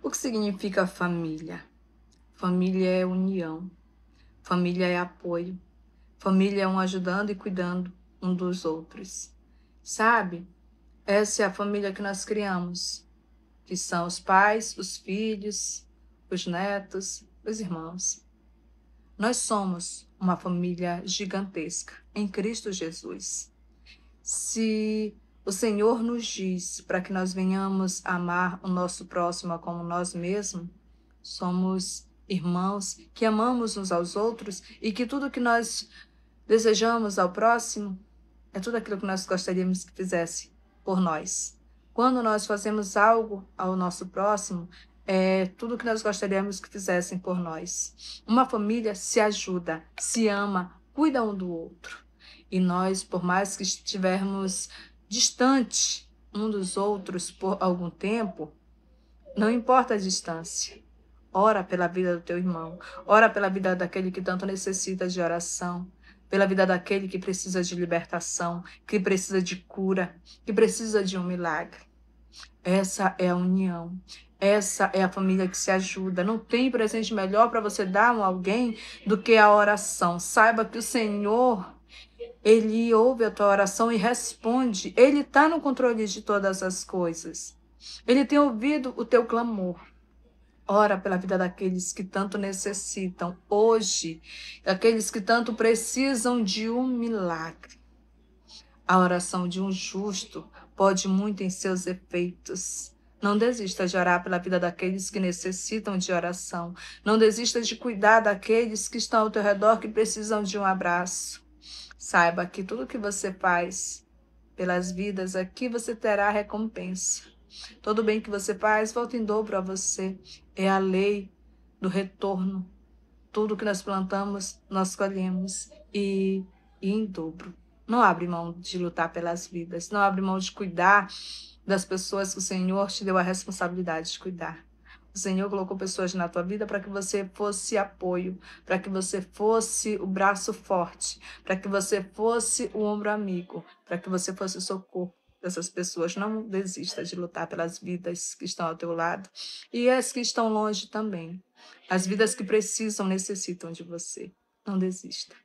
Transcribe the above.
O que significa família? Família é união, família é apoio, família é um ajudando e cuidando um dos outros. Sabe? Essa é a família que nós criamos, que são os pais, os filhos, os netos, os irmãos. Nós somos uma família gigantesca em Cristo Jesus. Se o Senhor nos diz para que nós venhamos amar o nosso próximo como nós mesmos. Somos irmãos que amamos uns aos outros e que tudo que nós desejamos ao próximo é tudo aquilo que nós gostaríamos que fizesse por nós. Quando nós fazemos algo ao nosso próximo, é tudo que nós gostaríamos que fizessem por nós. Uma família se ajuda, se ama, cuida um do outro. E nós, por mais que estivermos distantes um dos outros por algum tempo, não importa a distância. Ora pela vida do teu irmão, ora pela vida daquele que tanto necessita de oração, pela vida daquele que precisa de libertação, que precisa de cura, que precisa de um milagre. Essa é a união. Essa é a família que se ajuda. Não tem presente melhor para você dar a alguém do que a oração. Saiba que o Senhor ele ouve a tua oração e responde. Ele está no controle de todas as coisas. Ele tem ouvido o teu clamor. Ora pela vida daqueles que tanto necessitam hoje, daqueles que tanto precisam de um milagre. A oração de um justo pode muito em seus efeitos. Não desista de orar pela vida daqueles que necessitam de oração. Não desista de cuidar daqueles que estão ao teu redor que precisam de um abraço. Saiba que tudo que você faz pelas vidas aqui você terá recompensa. Todo bem que você faz volta em dobro a você. É a lei do retorno. Tudo que nós plantamos, nós colhemos e, e em dobro. Não abre mão de lutar pelas vidas, não abre mão de cuidar das pessoas que o Senhor te deu a responsabilidade de cuidar. O Senhor colocou pessoas na tua vida para que você fosse apoio, para que você fosse o braço forte, para que você fosse o ombro amigo, para que você fosse o socorro dessas pessoas. Não desista de lutar pelas vidas que estão ao teu lado e as que estão longe também. As vidas que precisam, necessitam de você. Não desista.